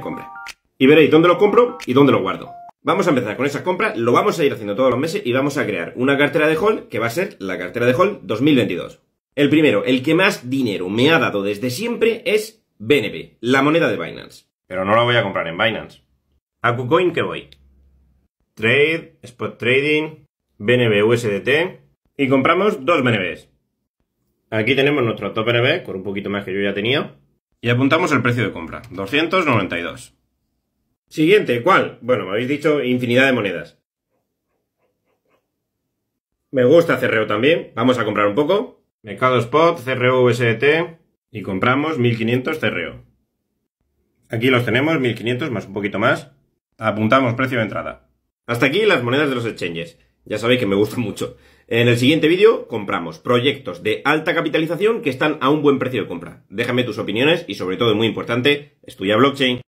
compras. Y veréis dónde lo compro y dónde lo guardo. Vamos a empezar con esas compras, lo vamos a ir haciendo todos los meses y vamos a crear una cartera de haul que va a ser la cartera de haul 2022. El primero, el que más dinero me ha dado desde siempre es BNB, la moneda de Binance. Pero no la voy a comprar en Binance. ¿A KuCoin que voy? Trade, Spot Trading, BNB USDT y compramos dos BNBs. Aquí tenemos nuestro top BNB con un poquito más que yo ya tenía. Y apuntamos el precio de compra, 292. Siguiente, ¿cuál? Bueno, me habéis dicho infinidad de monedas. Me gusta Cerreo también, vamos a comprar un poco. Mercado Spot, Cerreo USDT y compramos 1500 CRO. Aquí los tenemos, 1500 más un poquito más. Apuntamos precio de entrada. Hasta aquí las monedas de los exchanges. Ya sabéis que me gusta mucho. En el siguiente vídeo compramos proyectos de alta capitalización que están a un buen precio de compra. Déjame tus opiniones y sobre todo, muy importante, estudia blockchain.